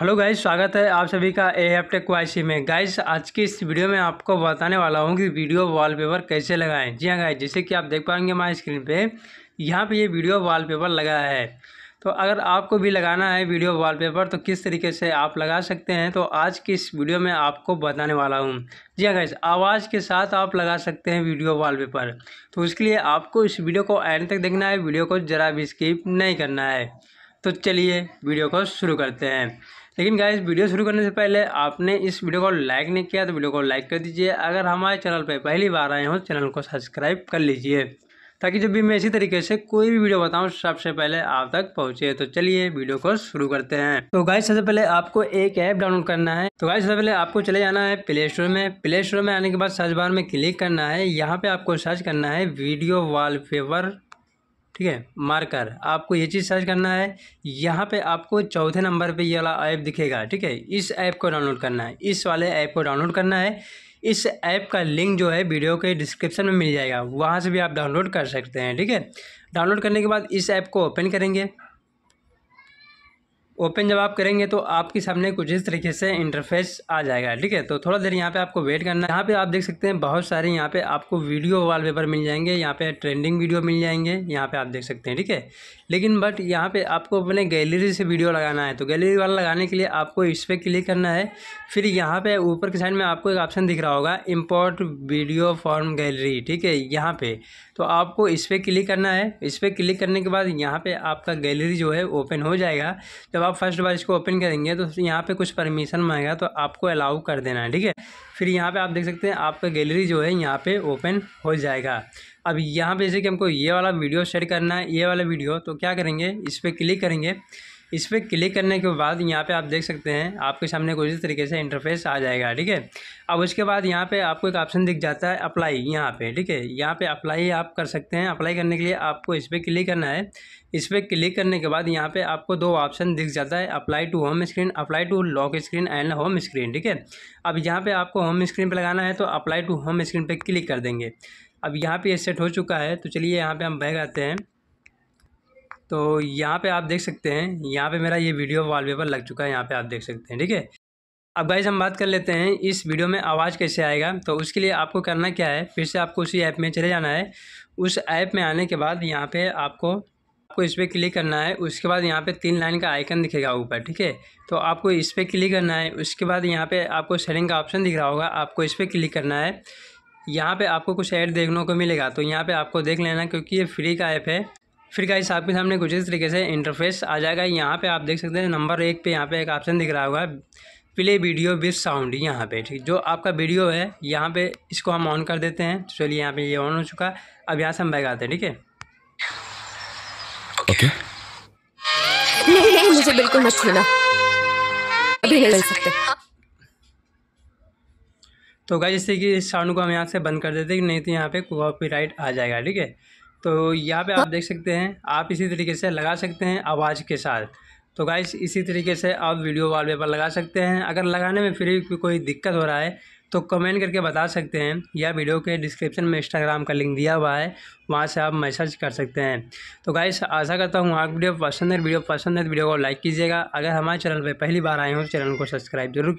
hello guys स्वागत है आप सभी का ए टेक वाई में गाइस आज की इस वीडियो में आपको बताने वाला हूँ कि वीडियो वॉलपेपर कैसे लगाएं जी हाँ गाइज जैसे कि आप देख पाएंगे हमारे स्क्रीन पे यहाँ पे ये वीडियो वॉलपेपर लगा है तो अगर आपको भी लगाना है वीडियो वॉलपेपर तो किस तरीके से आप लगा सकते हैं तो आज की इस वीडियो में आपको बताने वाला हूँ जी हाँ गाइज आवाज़ के साथ आप लगा सकते हैं वीडियो वॉलपेपर तो उसके लिए आपको इस वीडियो को एंड तक देखना है वीडियो को ज़रा भी स्कीप नहीं करना है तो चलिए वीडियो को शुरू करते हैं लेकिन गाइस वीडियो शुरू करने से पहले आपने इस वीडियो को लाइक नहीं किया तो वीडियो को लाइक कर दीजिए अगर हमारे चैनल पर पहली बार आए हों तो चैनल को सब्सक्राइब कर लीजिए ताकि जब भी मैं इसी तरीके से कोई भी वीडियो बताऊं सबसे पहले आप तक पहुंचे तो चलिए वीडियो को शुरू करते हैं तो गाइस सबसे पहले आपको एक ऐप डाउनलोड करना है तो गाइस सबसे पहले आपको चले जाना है प्ले स्टोर में प्ले स्टोर में आने के बाद सर्च बार में क्लिक करना है यहाँ पे आपको सर्च करना है वीडियो वॉलपेपर ठीक है मार्कर आपको ये चीज़ सर्च करना है यहाँ पे आपको चौथे नंबर पे ये वाला ऐप दिखेगा ठीक है इस ऐप को डाउनलोड करना है इस वाले ऐप को डाउनलोड करना है इस ऐप का लिंक जो है वीडियो के डिस्क्रिप्शन में मिल जाएगा वहाँ से भी आप डाउनलोड कर सकते हैं ठीक है डाउनलोड करने के बाद इस ऐप को ओपन करेंगे ओपन जब आप करेंगे तो आपके सामने कुछ इस तरीके से इंटरफेस आ जाएगा ठीक है तो थोड़ा देर यहाँ पे आपको वेट करना है यहाँ पे आप देख सकते हैं बहुत सारे यहाँ पे आपको वीडियो वॉलपेपर मिल जाएंगे यहाँ पे ट्रेंडिंग वीडियो मिल जाएंगे यहाँ पे आप देख सकते हैं ठीक है लेकिन बट यहाँ पे आपको अपने गैलरी से वीडियो लगाना है तो गैलरी वाला लगाने के लिए आपको इस पर क्लिक करना है फिर यहाँ पर ऊपर के साइड में आपको एक ऑप्शन दिख रहा होगा इम्पोर्ट वीडियो फॉर्म गैलरी ठीक है यहाँ पर तो आपको इस पर क्लिक करना है इस पर क्लिक करने के बाद यहाँ पर आपका गैलरी जो है ओपन हो जाएगा जब आप फर्स्ट बार इसको ओपन करेंगे तो यहाँ पे कुछ परमिशन मांगेगा तो आपको अलाउ कर देना है ठीक है फिर यहाँ पे आप देख सकते हैं आपका गैलरी जो है यहाँ पे ओपन हो जाएगा अब यहाँ पे जैसे कि हमको ये वाला वीडियो शेयर करना है ये वाला वीडियो तो क्या करेंगे इस पर क्लिक करेंगे इस पर क्लिक करने के बाद यहाँ पे आप देख सकते हैं आपके सामने कुछ इस तरीके से इंटरफेस आ जाएगा ठीक है अब उसके बाद यहाँ पे आपको एक ऑप्शन दिख जाता है अप्लाई यहाँ पे ठीक है यहाँ पे अप्लाई आप कर सकते हैं अप्लाई करने के लिए आपको इस पर क्लिक करना है इस पर क्लिक करने के बाद यहाँ पे आपको दो ऑप्शन दिख जाता है apply to home screen apply to lock screen and home screen ठीक है अब यहाँ पर आपको होम स्क्रीन पर लगाना है तो अप्लाई टू होम स्क्रीन पर क्लिक कर देंगे अब यहाँ पर ये सेट हो चुका है तो चलिए यहाँ पर हम बैग आते हैं तो यहाँ पे आप देख सकते हैं यहाँ पे मेरा ये वीडियो वॉलपेपर लग चुका है यहाँ पे आप देख सकते हैं ठीक है अब गाइज हम बात कर लेते हैं इस वीडियो में आवाज़ कैसे आएगा तो उसके लिए आपको करना क्या है फिर से आपको उसी ऐप में चले जाना है उस ऐप में आने के बाद यहाँ पर आपको आपको इस पर क्लिक करना है उसके बाद यहाँ पे तीन लाइन का आइकन दिखेगा ऊपर ठीक है तो आपको इस पर क्लिक करना है उसके बाद यहाँ पे आपको सेटिंग का ऑप्शन दिख रहा होगा आपको इस पर क्लिक करना है यहाँ पे आपको कुछ ऐड देखने को मिलेगा तो यहाँ पे आपको देख लेना क्योंकि ये फ्री का ऐप है फिर गाइस आपके सामने कुछ इस तरीके से इंटरफेस आ जाएगा यहाँ पे आप देख सकते हैं नंबर एक पे यहाँ पे एक ऑप्शन दिख रहा होगा प्ले वीडियो विथ साउंड यहाँ पे ठीक जो आपका वीडियो है यहाँ पे इसको हम ऑन कर देते हैं तो चलिए यहाँ पे ये यह ऑन हो चुका अब यहाँ से हम बैग आते हैं ठीक है नहीं नहीं मुझे बिल्कुल मत अभी नहीं सकते तो गाइस जैसे कि इस साउंड को हम यहाँ से बंद कर देते हैं नहीं तो यहाँ पे कॉपी आ जाएगा ठीक है तो यहाँ पे आप देख सकते हैं आप इसी तरीके से लगा सकते हैं आवाज़ के साथ तो गाइस इसी तरीके से आप वीडियो वॉलपेपर लगा सकते हैं अगर लगाने में फिर भी कोई दिक्कत हो रहा है तो कमेंट करके बता सकते हैं या वीडियो के डिस्क्रिप्शन में इंस्टाग्राम का लिंक दिया हुआ है वहाँ से आप मैसेज कर सकते हैं तो गाइस आशा करता हूँ आप वीडियो पसंद है वीडियो पसंद है तो वीडियो को लाइक कीजिएगा अगर हमारे चैनल पर पहली बार आए हो तो चैनल को सब्सक्राइब जरूर